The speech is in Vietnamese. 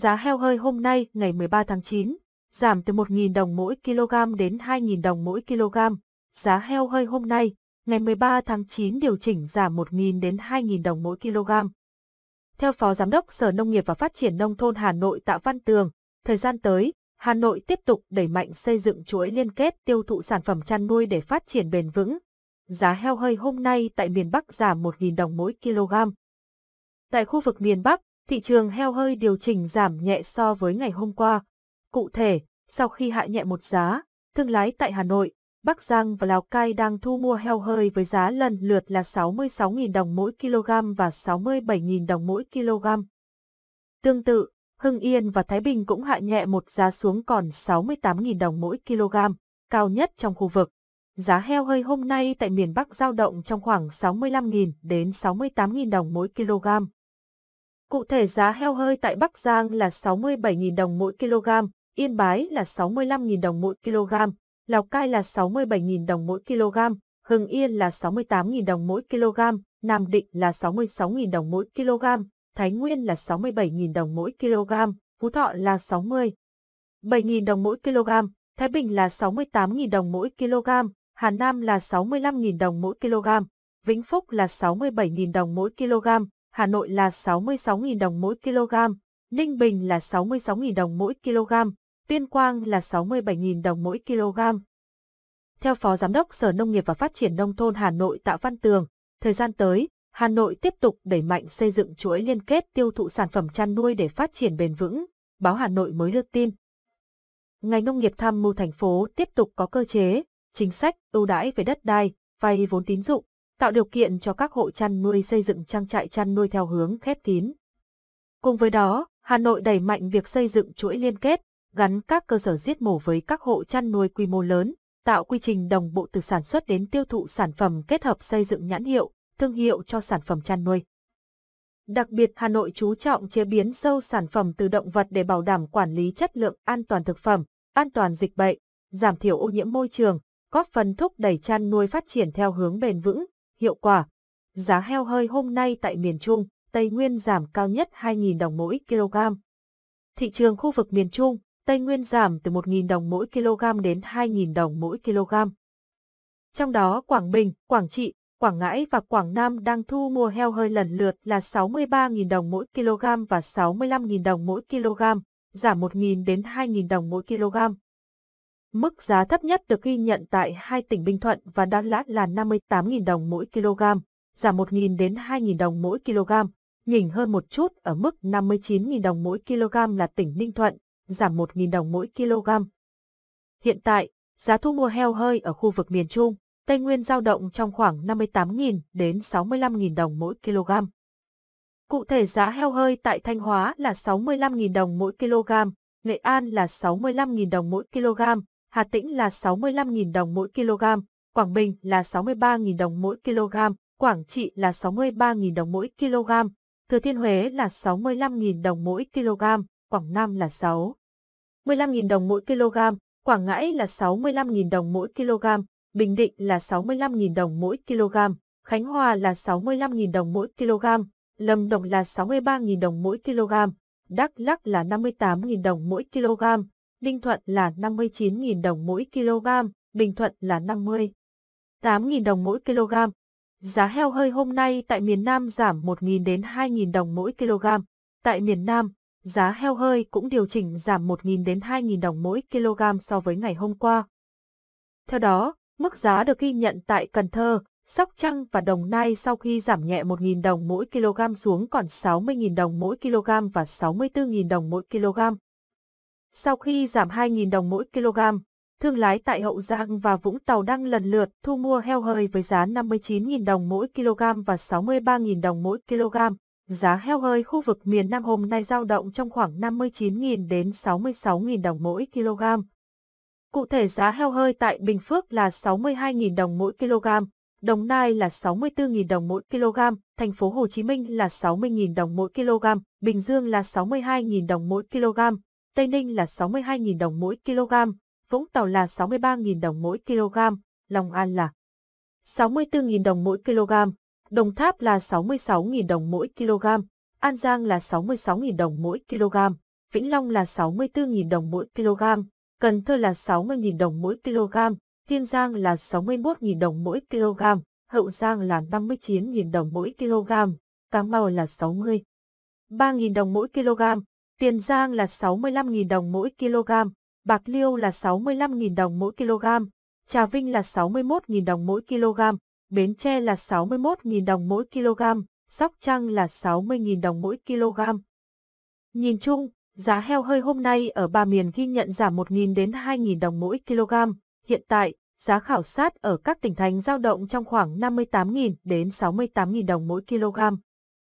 Giá heo hơi hôm nay, ngày 13 tháng 9, giảm từ 1.000 đồng mỗi kg đến 2.000 đồng mỗi kg. Giá heo hơi hôm nay, ngày 13 tháng 9 điều chỉnh giảm 1.000 đến 2.000 đồng mỗi kg. Theo Phó Giám đốc Sở Nông nghiệp và Phát triển Nông thôn Hà Nội Tạ Văn Tường, thời gian tới, Hà Nội tiếp tục đẩy mạnh xây dựng chuỗi liên kết tiêu thụ sản phẩm chăn nuôi để phát triển bền vững. Giá heo hơi hôm nay tại miền Bắc giảm 1.000 đồng mỗi kg. Tại khu vực miền Bắc, thị trường heo hơi điều chỉnh giảm nhẹ so với ngày hôm qua. Cụ thể, sau khi hạ nhẹ một giá, thương lái tại Hà Nội, Bắc Giang và Lào Cai đang thu mua heo hơi với giá lần lượt là 66.000 đồng mỗi kg và 67.000 đồng mỗi kg. Tương tự, Hưng Yên và Thái Bình cũng hạ nhẹ một giá xuống còn 68.000 đồng mỗi kg, cao nhất trong khu vực. Giá heo hơi hôm nay tại miền Bắc giao động trong khoảng 65.000 đến 68.000 đồng mỗi kg. Cụ thể giá heo hơi tại Bắc Giang là 67.000 đồng mỗi kg, Yên Bái là 65.000 đồng mỗi kg, Lào Cai là 67.000 đồng mỗi kg, Hưng Yên là 68.000 đồng mỗi kg, Nam Định là 66.000 đồng mỗi kg, Thái Nguyên là 67.000 đồng mỗi kg, Phú Thọ là 60.000 7 đồng mỗi kg, Thái Bình là 68.000 đồng mỗi kg, Hà Nam là 65.000 đồng mỗi kg, Vĩnh Phúc là 67.000 đồng mỗi kg, Hà Nội là 66.000 đồng mỗi kg, Ninh Bình là 66.000 đồng mỗi kg, Tuyên Quang là 67.000 đồng mỗi kg. Theo Phó Giám đốc Sở Nông nghiệp và Phát triển Nông thôn Hà Nội Tạ Văn Tường, thời gian tới, Hà Nội tiếp tục đẩy mạnh xây dựng chuỗi liên kết tiêu thụ sản phẩm chăn nuôi để phát triển bền vững, báo Hà Nội mới đưa tin. Ngành nông nghiệp tham mưu thành phố tiếp tục có cơ chế, chính sách ưu đãi về đất đai, vay vốn tín dụng, tạo điều kiện cho các hộ chăn nuôi xây dựng trang trại chăn nuôi theo hướng khép kín. Cùng với đó, Hà Nội đẩy mạnh việc xây dựng chuỗi liên kết, gắn các cơ sở giết mổ với các hộ chăn nuôi quy mô lớn, tạo quy trình đồng bộ từ sản xuất đến tiêu thụ sản phẩm kết hợp xây dựng nhãn hiệu, thương hiệu cho sản phẩm chăn nuôi. Đặc biệt Hà Nội chú trọng chế biến sâu sản phẩm từ động vật để bảo đảm quản lý chất lượng an toàn thực phẩm, an toàn dịch bệnh, giảm thiểu ô nhiễm môi trường, góp phần thúc đẩy chăn nuôi phát triển theo hướng bền vững, hiệu quả. Giá heo hơi hôm nay tại miền Trung, Tây Nguyên giảm cao nhất 2.000 đồng mỗi kg. Thị trường khu vực miền Trung, Tây Nguyên giảm từ 1.000 đồng mỗi kg đến 2.000 đồng mỗi kg. Trong đó Quảng Bình, Quảng Trị, Quảng Ngãi và Quảng Nam đang thu mua heo hơi lần lượt là 63.000 đồng mỗi kg và 65.000 đồng mỗi kg, giảm 1.000 đến 2.000 đồng mỗi kg. Mức giá thấp nhất được ghi nhận tại hai tỉnh Bình Thuận và Đà Lạt là 58.000 đồng mỗi kg, giảm 1.000 đến 2.000 đồng mỗi kg, nhỉnh hơn một chút ở mức 59.000 đồng mỗi kg là tỉnh Ninh Thuận, giảm 1.000 đồng mỗi kg. Hiện tại, giá thu mua heo hơi ở khu vực miền Trung, Tây Nguyên giao động trong khoảng 58.000 đến 65.000 đồng mỗi kg. Cụ thể giá heo hơi tại Thanh Hóa là 65.000 đồng mỗi kg, Nghệ An là 65.000 đồng mỗi kg, Hà Tĩnh là 65.000 đồng mỗi kg, Quảng Bình là 63.000 đồng mỗi kg, Quảng Trị là 63.000 đồng mỗi kg, Thừa Thiên Huế là 65.000 đồng mỗi kg, Quảng Nam là 6. 15.000 đồng mỗi kg, Quảng Ngãi là 65.000 đồng mỗi kg, Bình Định là 65.000 đồng mỗi kg, Khánh Hòa là 65.000 đồng mỗi kg, Lâm Đồng là 63.000 đồng mỗi kg, Đắk Lắc là 58.000 đồng mỗi kg, Ninh Thuận là 59.000 đồng mỗi kg, Bình Thuận là 50. 000 đồng mỗi kg. Giá heo hơi hôm nay tại miền Nam giảm 1.000 đến 2.000 đồng mỗi kg. Tại miền Nam, giá heo hơi cũng điều chỉnh giảm 1.000 đến 2.000 đồng mỗi kg so với ngày hôm qua. Theo đó, mức giá được ghi nhận tại Cần Thơ, Sóc Trăng và Đồng Nai sau khi giảm nhẹ 1.000 đồng mỗi kg xuống còn 60.000 đồng mỗi kg và 64.000 đồng mỗi kg. Sau khi giảm 2.000 đồng mỗi kg, thương lái tại Hậu Giang và Vũng Tàu đang lần lượt thu mua heo hơi với giá 59.000 đồng mỗi kg và 63.000 đồng mỗi kg. Giá heo hơi khu vực miền Nam hôm nay giao động trong khoảng 59.000 đến 66.000 đồng mỗi kg. Cụ thể giá heo hơi tại Bình Phước là 62.000 đồng mỗi kg, Đồng Nai là 64.000 đồng mỗi kg, thành phố Hồ Chí Minh là 60.000 đồng mỗi kg, Bình Dương là 62.000 đồng mỗi kg, Tây Ninh là 62.000 đồng mỗi kg, Vũng Tàu là 63.000 đồng mỗi kg, Long An là 64.000 đồng mỗi kg, Đồng Tháp là 66.000 đồng mỗi kg, An Giang là 66.000 đồng mỗi kg, Vĩnh Long là 64.000 đồng mỗi kg, Cần Thơ là 60.000 đồng mỗi kg, Kiên Giang là 61.000 đồng mỗi kg, Hậu Giang là 59.000 đồng mỗi kg, Cà Mau là 60. 3.000 đồng mỗi kg, Tiền Giang là 65.000 đồng mỗi kg, Bạc Liêu là 65.000 đồng mỗi kg, Trà Vinh là 61.000 đồng mỗi kg, Bến Tre là 61.000 đồng mỗi kg, Sóc Trăng là 60.000 đồng mỗi kg. Nhìn chung, giá heo hơi hôm nay ở ba miền ghi nhận giảm 1.000 đến 2.000 đồng mỗi kg. Hiện tại, giá khảo sát ở các tỉnh thành giao động trong khoảng 58.000 đến 68.000 đồng mỗi kg.